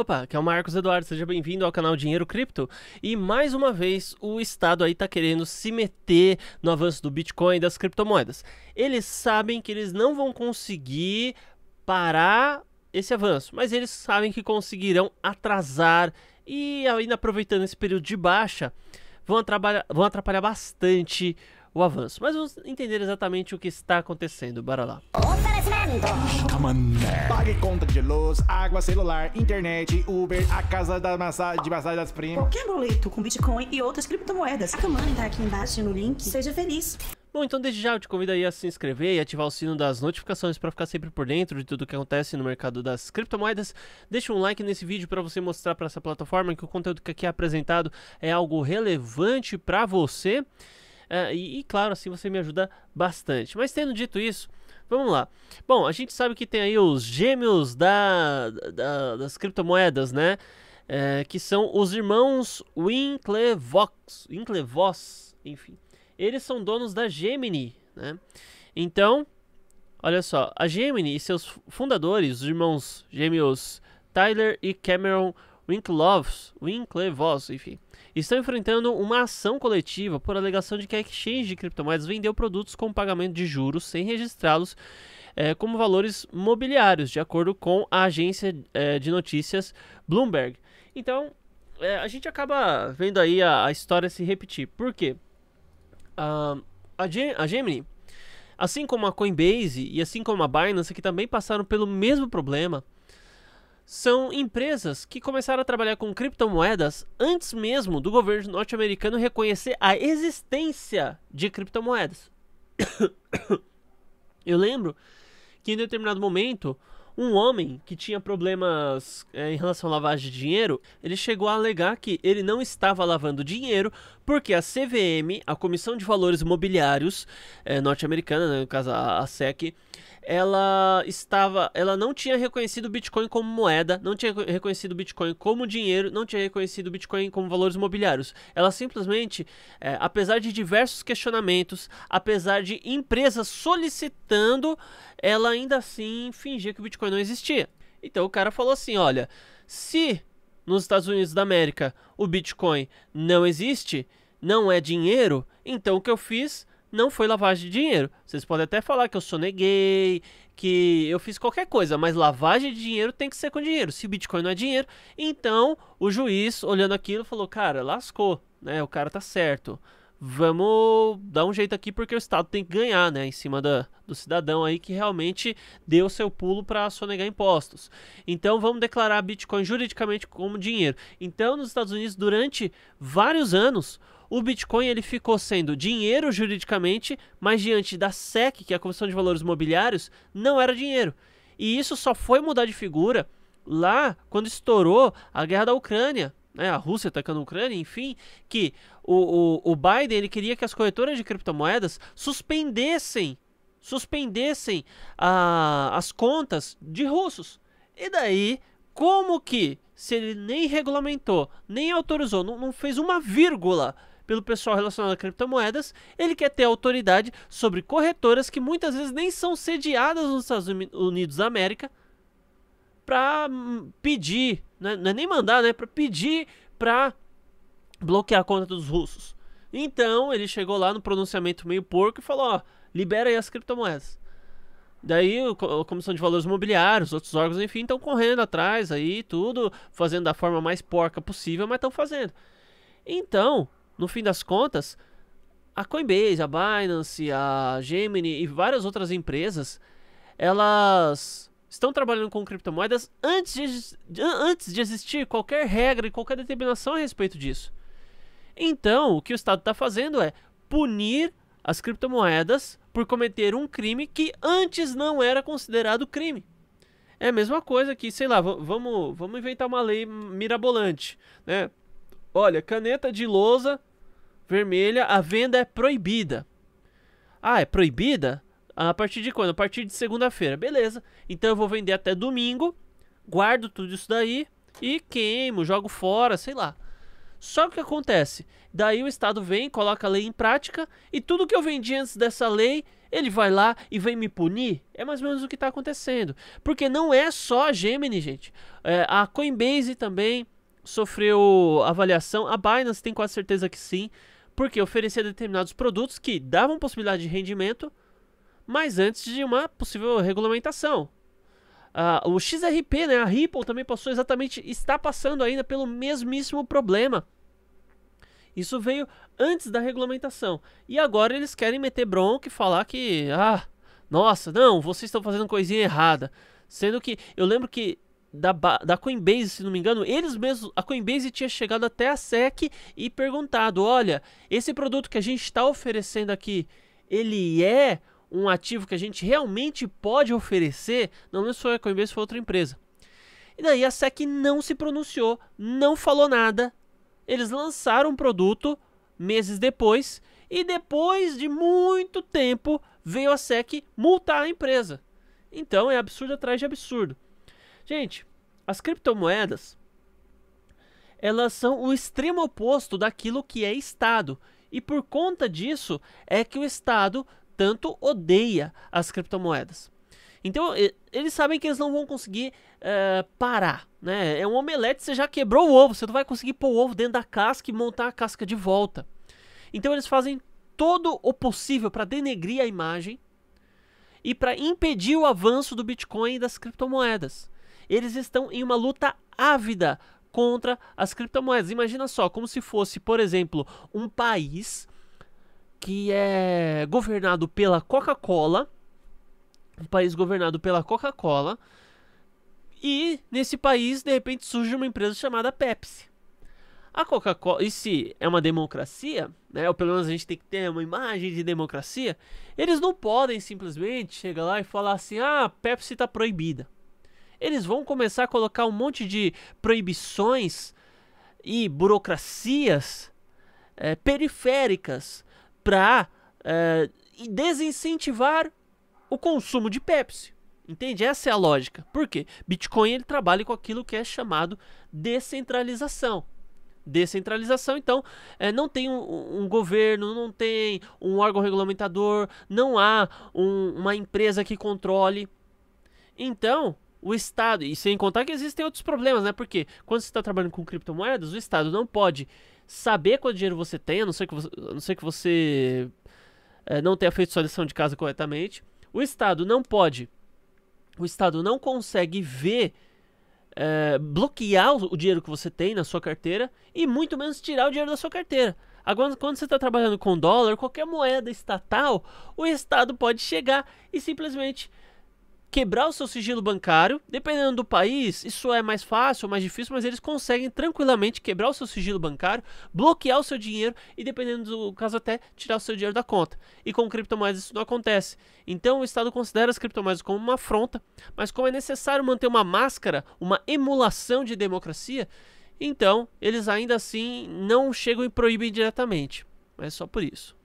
Opa, que é o Marcos Eduardo, seja bem-vindo ao canal Dinheiro Cripto. E mais uma vez, o Estado aí tá querendo se meter no avanço do Bitcoin e das criptomoedas. Eles sabem que eles não vão conseguir parar esse avanço, mas eles sabem que conseguirão atrasar e ainda aproveitando esse período de baixa, vão atrapalhar, vão atrapalhar bastante o avanço. Mas vamos entender exatamente o que está acontecendo. Bora lá. Pague conta de luz, água, celular, internet, Uber, a casa da massagem, de massagem das primas. Qualquer boleto com Bitcoin e outras criptomoedas. A Kamani tá aqui embaixo no link. Seja feliz. Bom, então desde já eu te convido aí a se inscrever e ativar o sino das notificações para ficar sempre por dentro de tudo o que acontece no mercado das criptomoedas. Deixa um like nesse vídeo para você mostrar para essa plataforma que o conteúdo que aqui é apresentado é algo relevante para você. É, e, e, claro, assim você me ajuda bastante. Mas tendo dito isso, vamos lá. Bom, a gente sabe que tem aí os gêmeos da, da das criptomoedas, né? É, que são os irmãos Winklevox, Winklevoss, enfim. Eles são donos da Gemini, né? Então, olha só, a Gemini e seus fundadores, os irmãos gêmeos Tyler e Cameron Winklevoss, Winklevoss, enfim, estão enfrentando uma ação coletiva por alegação de que a exchange de criptomoedas vendeu produtos com pagamento de juros sem registrá-los é, como valores mobiliários, de acordo com a agência é, de notícias Bloomberg. Então, é, a gente acaba vendo aí a, a, história se repetir. Por quê? Uh, a, Gem a Gemini, assim como a Coinbase e assim como a Binance, que também passaram pelo mesmo problema, são empresas que começaram a trabalhar com criptomoedas antes mesmo do governo norte-americano reconhecer a existência de criptomoedas. Eu lembro que em determinado momento um homem que tinha problemas é, em relação à lavagem de dinheiro, ele chegou a alegar que ele não estava lavando dinheiro porque a CVM, a Comissão de Valores Imobiliários é, eh, norte-americana, né, no caso a, a SEC, ela estava, ela não tinha reconhecido o Bitcoin como moeda, não tinha reconhecido o Bitcoin como dinheiro, não tinha reconhecido o Bitcoin como valores imobiliários. Ela simplesmente, é, apesar de diversos questionamentos, apesar de empresas solicitando, ela ainda assim fingia que o Bitcoin não existia. Então o cara falou assim, olha, se nos Estados Unidos da América o Bitcoin não existe, não é dinheiro, então o que eu fiz não foi lavagem de dinheiro. Vocês podem até falar que eu soneguei, que eu fiz qualquer coisa, mas lavagem de dinheiro tem que ser com dinheiro. Se Bitcoin não é dinheiro, então o juiz, olhando aquilo, falou: cara, lascou, né? O cara tá certo vamos dar um jeito aqui porque o Estado tem que ganhar, né, em cima da, do cidadão aí que realmente deu seu pulo para sonegar impostos. Então vamos declarar Bitcoin juridicamente como dinheiro. Então nos Estados Unidos durante vários anos o Bitcoin ele ficou sendo dinheiro juridicamente, mas diante da SEC, que é a Comissão de Valores Mobiliários, não era dinheiro. E isso só foi mudar de figura lá quando estourou a guerra da Ucrânia, né, a Rússia atacando a Ucrânia, enfim, que o, o, o Biden ele queria que as corretoras de criptomoedas suspendessem suspendessem a as contas de russos. E daí, como que, se ele nem regulamentou, nem autorizou, não, não fez uma vírgula pelo pessoal relacionado a criptomoedas, ele quer ter autoridade sobre corretoras que muitas vezes nem são sediadas nos Estados Unidos da América, para hum, pedir, né? não é nem mandar, né? Para pedir para bloquear a conta dos russos. Então ele chegou lá no pronunciamento meio porco e falou: ó, libera aí as criptomoedas. Daí a Comissão de Valores Imobiliários, outros órgãos, enfim, estão correndo atrás aí, tudo, fazendo da forma mais porca possível, mas estão fazendo. Então, no fim das contas, a Coinbase, a Binance, a Gemini e várias outras empresas, elas estão trabalhando com criptomoedas antes de, antes de existir qualquer regra e qualquer determinação a respeito disso. Então, o que o Estado está fazendo é punir as criptomoedas por cometer um crime que antes não era considerado crime. É a mesma coisa que, sei lá, vamos, vamos inventar uma lei mirabolante, né? Olha, caneta de lousa vermelha, a venda é proibida. Ah, é proibida? A partir de quando? A partir de segunda-feira. Beleza. Então eu vou vender até domingo. Guardo tudo isso daí. E queimo, jogo fora, sei lá. Só que o que acontece? Daí o Estado vem, coloca a lei em prática. E tudo que eu vendi antes dessa lei ele vai lá e vem me punir? É mais ou menos o que está acontecendo. Porque não é só a Gemini, gente. É, a Coinbase também sofreu avaliação. A Binance tem quase certeza que sim. Porque oferecia determinados produtos que davam possibilidade de rendimento mas antes de uma possível regulamentação. Uh, o XRP, né, a Ripple também passou exatamente, está passando ainda pelo mesmíssimo problema. Isso veio antes da regulamentação. E agora eles querem meter bronca e falar que, ah, nossa, não, vocês estão fazendo coisinha errada. Sendo que eu lembro que da, da Coinbase, se não me engano, eles mesmos, a Coinbase tinha chegado até a SEC e perguntado: olha, esse produto que a gente está oferecendo aqui, ele é um ativo que a gente realmente pode oferecer, não lembro é foi a Coinbase, foi outra empresa. E daí a SEC não se pronunciou, não falou nada. Eles lançaram um produto meses depois e depois de muito tempo veio a SEC multar a empresa. Então é absurdo atrás de absurdo. Gente, as criptomoedas elas são o extremo oposto daquilo que é Estado. E por conta disso é que o Estado tanto odeia as criptomoedas. Então, eles sabem que eles não vão conseguir uh, parar, né? É um omelete, você já quebrou o ovo, você não vai conseguir pôr o ovo dentro da casca e montar a casca de volta. Então, eles fazem todo o possível para denegrir a imagem e para impedir o avanço do Bitcoin e das criptomoedas. Eles estão em uma luta ávida contra as criptomoedas. Imagina só, como se fosse, por exemplo, um país que é governado pela Coca-Cola, um país governado pela Coca-Cola, e nesse país de repente surge uma empresa chamada Pepsi. A Coca-Cola, e se é uma democracia, né, ou pelo menos a gente tem que ter uma imagem de democracia, eles não podem simplesmente chegar lá e falar assim: ah, Pepsi está proibida. Eles vão começar a colocar um monte de proibições e burocracias é, periféricas para é, desincentivar o consumo de Pepsi. Entende? Essa é a lógica. Por quê? Bitcoin ele trabalha com aquilo que é chamado descentralização. Descentralização, então, é, não tem um, um, governo, não tem um órgão regulamentador, não há um, uma empresa que controle. Então, o Estado, e sem contar que existem outros problemas, né? Porque quando você está trabalhando com criptomoedas, o Estado não pode saber quanto dinheiro você tem, a não ser que você, não, ser que você é, não tenha feito sua lição de casa corretamente. O Estado não pode, o Estado não consegue ver, é, bloquear o, o, dinheiro que você tem na sua carteira e muito menos tirar o dinheiro da sua carteira. Agora, quando você está trabalhando com dólar, qualquer moeda estatal, o Estado pode chegar e simplesmente quebrar o seu sigilo bancário. Dependendo do país, isso é mais fácil ou mais difícil, mas eles conseguem tranquilamente quebrar o seu sigilo bancário, bloquear o seu dinheiro e, dependendo do caso, até tirar o seu dinheiro da conta. E com criptomoedas isso não acontece. Então o Estado considera as criptomoedas como uma afronta, mas como é necessário manter uma máscara, uma emulação de democracia, então eles ainda assim não chegam e proíbem diretamente. Mas é só por isso.